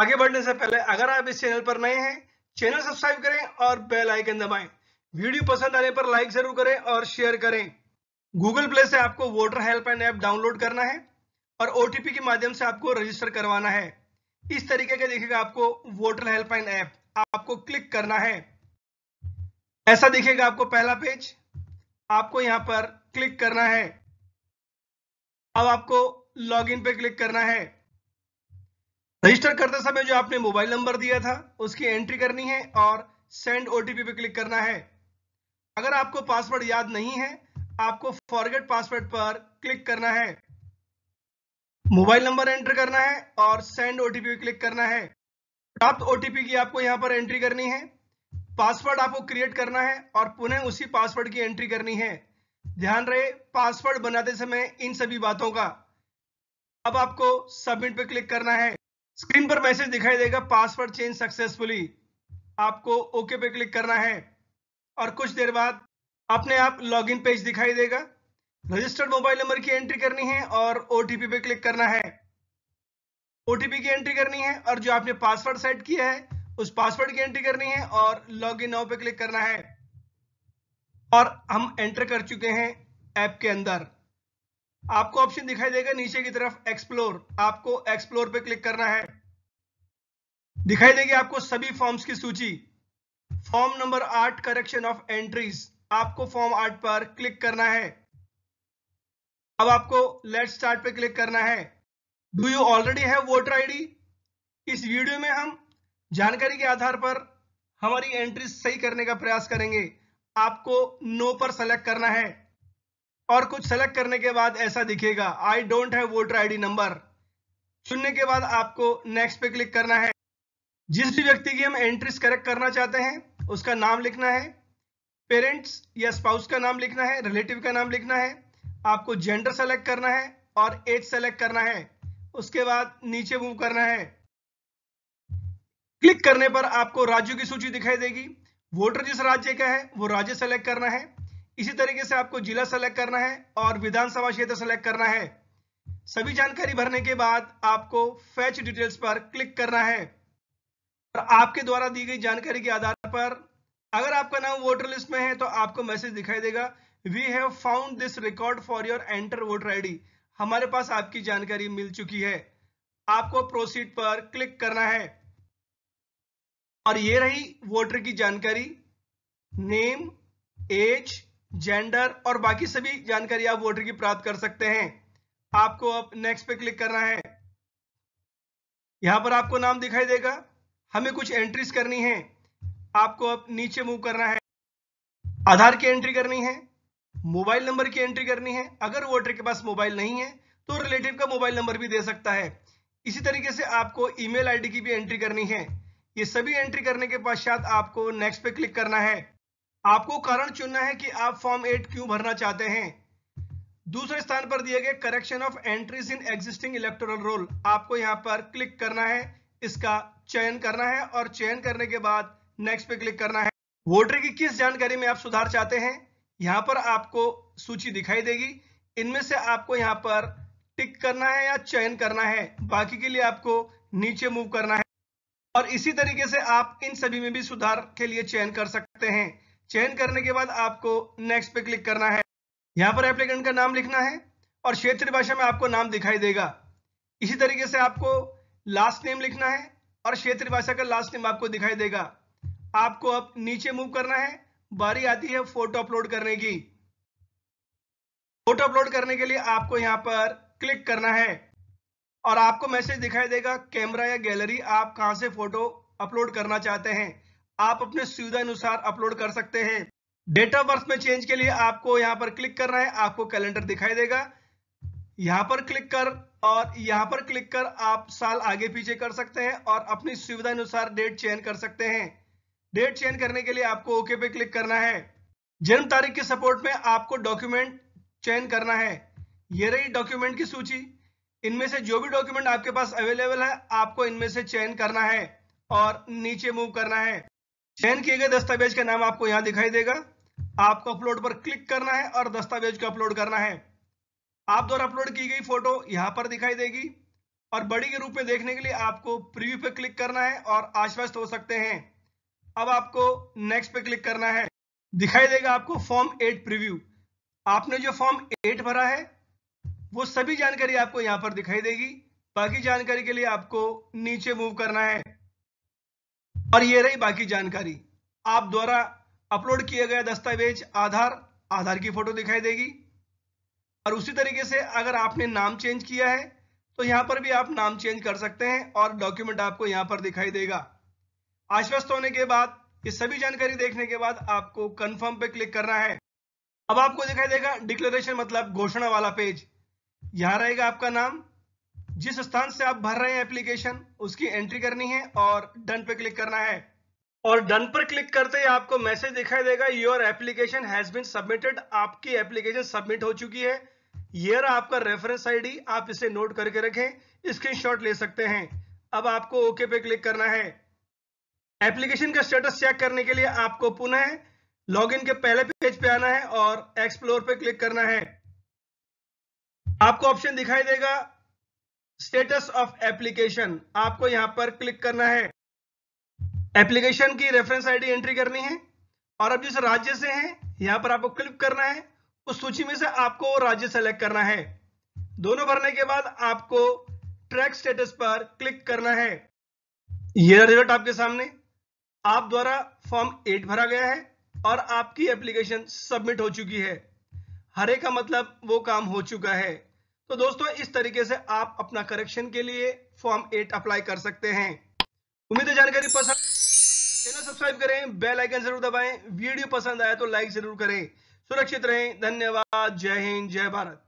आगे बढ़ने से पहले अगर आप इस चैनल पर नए हैं चैनल सब्सक्राइब करें और बेल आइकन दबाएं वीडियो पसंद आने पर लाइक जरूर करें और शेयर करें गूगल प्ले से आपको वोटर हेल्पलाइन ऐप डाउनलोड करना है और ओटीपी के माध्यम से आपको रजिस्टर करवाना है इस तरीके का देखेगा आपको वोटर हेल्पलाइन ऐप आपको क्लिक करना है ऐसा दिखेगा आपको पहला पेज आपको यहां पर क्लिक करना है अब आपको लॉगिन पे क्लिक करना है रजिस्टर करते समय जो आपने मोबाइल नंबर दिया था उसकी एंट्री करनी है और सेंड ओटीपी पे क्लिक करना है अगर आपको पासवर्ड याद नहीं है आपको फॉरगेट पासवर्ड पर क्लिक करना है मोबाइल नंबर एंटर करना है और सेंड ओटीपी पे क्लिक करना है प्राप्त ओटीपी की आपको यहां पर एंट्री करनी है पासवर्ड आपको क्रिएट करना है और पुनः उसी पासवर्ड की एंट्री करनी है ध्यान रहे पासवर्ड बनाते समय इन सभी बातों का अब आपको सबमिट पे क्लिक करना है स्क्रीन पर मैसेज दिखाई देगा पासवर्ड चेंज सक्सेसफुली आपको ओके पे क्लिक करना है और कुछ देर बाद अपने आप लॉगिन पेज दिखाई देगा रजिस्टर्ड मोबाइल नंबर की एंट्री करनी है और ओटीपी पे क्लिक करना है ओटीपी की एंट्री करनी है और जो आपने पासवर्ड सेट किया है उस पासवर्ड की एंट्री करनी है और लॉग इन पे क्लिक करना है और हम एंटर कर चुके हैं ऐप के अंदर आपको ऑप्शन दिखाई देगा नीचे की तरफ एक्सप्लोर आपको एक्सप्लोर पे क्लिक करना है दिखाई देगी आपको सभी फॉर्म्स की सूची फॉर्म नंबर आठ करेक्शन ऑफ एंट्रीज आपको फॉर्म आठ पर क्लिक करना है अब आपको लेट स्टार्ट पे क्लिक करना है do you already have voter ID इस वीडियो में हम जानकारी के आधार पर हमारी एंट्री सही करने का प्रयास करेंगे आपको नो पर सेलेक्ट करना है और कुछ सेलेक्ट करने के बाद ऐसा दिखेगा I don't have voter ID number चुनने के बाद आपको नेक्स्ट पे क्लिक करना है जिस भी व्यक्ति की हम एंट्रीज करेक्ट करना चाहते हैं उसका नाम लिखना है पेरेंट्स या स्पाउस का नाम लिखना है रिलेटिव का नाम लिखना है आपको जेंडर सेलेक्ट करना है और एज सेलेक्ट करना है उसके बाद नीचे मूव करना है क्लिक करने पर आपको राज्यों की सूची दिखाई देगी वोटर जिस राज्य का है वो राज्य सेलेक्ट करना है इसी तरीके से आपको जिला सेलेक्ट करना है और विधानसभा क्षेत्र सेलेक्ट करना है सभी जानकारी भरने के बाद आपको फैच डिटेल्स पर क्लिक करना है और आपके द्वारा दी गई जानकारी के आधार पर अगर आपका नाम वोटर लिस्ट में है तो आपको मैसेज दिखाई देगा we have found this record for your enter voter ID हमारे पास आपकी जानकारी मिल चुकी है आपको प्रोसीड पर क्लिक करना है और ये रही वोटर की जानकारी नेम एज जेंडर और बाकी सभी जानकारी आप वोटर की प्राप्त कर सकते हैं आपको अब नेक्स्ट पे क्लिक करना है यहां पर आपको नाम दिखाई देगा हमें कुछ एंट्रीज करनी है आपको अब नीचे मूव करना है आधार की एंट्री करनी है मोबाइल नंबर की एंट्री करनी है अगर वोटर के पास मोबाइल नहीं है तो रिलेटिव का मोबाइल नंबर भी दे सकता है इसी तरीके से आपको ईमेल आईडी की भी एंट्री करनी है ये सभी एंट्री करने के पश्चात आपको नेक्स्ट पे क्लिक करना है आपको कारण चुनना है कि आप फॉर्म एट क्यों भरना चाहते हैं दूसरे स्थान पर दिए गए correction of entries in existing electoral roll आपको यहां पर क्लिक करना है इसका चयन करना है और चयन करने के बाद नेक्स्ट पे क्लिक करना है वोटर की किस जानकारी में आप सुधार चाहते हैं यहां पर आपको सूची दिखाई देगी इनमें से आपको यहां पर टिक करना है या चयन करना है बाकी के लिए आपको नीचे मूव करना है और इसी तरीके से आप इन सभी में भी सुधार के लिए चयन कर सकते हैं चयन करने के बाद आपको नेक्स्ट पे क्लिक करना है यहाँ पर एप्लीकेंट का नाम लिखना है और क्षेत्रीय भाषा में आपको नाम दिखाई देगा इसी तरीके से आपको लास्ट नेम लिखना है और क्षेत्रीय भाषा का लास्ट नेम आपको दिखाई देगा आपको अब नीचे मूव करना है बारी आती है फोटो अपलोड करने की फोटो अपलोड करने के लिए आपको यहाँ पर क्लिक करना है और आपको मैसेज दिखाई देगा कैमरा या गैलरी आप कहाँ से फोटो अपलोड करना चाहते हैं आप अपने सुविधा अनुसार अपलोड कर सकते हैं डेट ऑफ बर्थ में चेंज के लिए आपको यहाँ पर क्लिक करना है आपको कैलेंडर दिखाई देगा यहाँ पर क्लिक कर और यहाँ पर क्लिक कर आप साल आगे पीछे कर सकते हैं और अपनी सुविधा अनुसार डेट चेंज कर सकते हैं डेट चेंज करने के लिए आपको ओके पे क्लिक करना है जन्म तारीख के सपोर्ट में आपको डॉक्यूमेंट चयन करना है ये रही डॉक्यूमेंट की सूची इनमें से जो भी डॉक्यूमेंट आपके पास अवेलेबल है आपको इनमें से चयन करना है और नीचे मूव करना है चयन किए गए दस्तावेज का नाम आपको यहां दिखाई देगा आपको अपलोड पर क्लिक करना है और दस्तावेज को अपलोड करना है आप द्वारा अपलोड की गई फोटो यहां पर दिखाई देगी और बड़ी के रूप में देखने के लिए आपको प्रीव्यू पे क्लिक करना है और आश्वस्त हो सकते हैं अब आपको नेक्स्ट पे क्लिक करना है दिखाई देगा आपको फॉर्म एट प्रीव्यू आपने जो फॉर्म एट भरा है वो सभी जानकारी आपको यहाँ पर दिखाई देगी बाकी जानकारी के लिए आपको नीचे मूव करना है और ये रही बाकी जानकारी आप द्वारा अपलोड किया गया दस्तावेज आधार आधार की फोटो दिखाई देगी और उसी तरीके से अगर आपने नाम चेंज किया है तो यहाँ पर भी आप नाम चेंज कर सकते हैं और डॉक्यूमेंट आपको यहाँ पर दिखाई देगा आश्वस्त होने के बाद ये सभी जानकारी देखने के बाद आपको कंफर्म पे क्लिक करना है अब आपको दिखाई देगा डिक्लेरेशन मतलब घोषणा वाला पेज यहाँ रहेगा आपका नाम जिस स्थान से आप भर रहे हैं एप्लीकेशन उसकी एंट्री करनी है और डन पे क्लिक करना है और डन पर क्लिक करते ही आपको मैसेज दिखाई देगा your application has been submitted आपकी एप्लीकेशन सबमिट हो चुकी है ये रहा आपका रेफरेंस आईडी आप इसे नोट करके रखें स्क्रीनशॉट ले सकते हैं अब आपको ओके पे क्लिक करना है एप्लीकेशन का स्टेटस चेक करने के लिए आपको पुनः लॉगिन के पहले पेज पे आना है और एक्सप्लोर पे क्लिक करना है आपको ऑप्शन दिखाई देगा स्टेटस ऑफ एप्लीकेशन आपको यहां पर क्लिक करना है एप्लीकेशन की रेफरेंस आईडी एंट्री करनी है और अब जिस राज्य से हैं यहां पर आपको क्लिक करना है उस सूची में से आपको राज्य सेलेक्ट करना है दोनों भरने के बाद आपको ट्रैक स्टेटस पर क्लिक करना है यह रिजल्ट आपके सामने आप द्वारा फॉर्म एट भरा गया है और आपकी एप्लीकेशन सबमिट हो चुकी है हरे का मतलब वो काम हो चुका है तो दोस्तों इस तरीके से आप अपना करेक्शन के लिए फॉर्म एट अप्लाई कर सकते हैं उम्मीद है जानकारी पसंद चैनल सब्सक्राइब करें बेल आइकन जरूर दबाएं वीडियो पसंद आया तो लाइक जरूर करें सुरक्षित रहें धन्यवाद जय हिंद जय भारत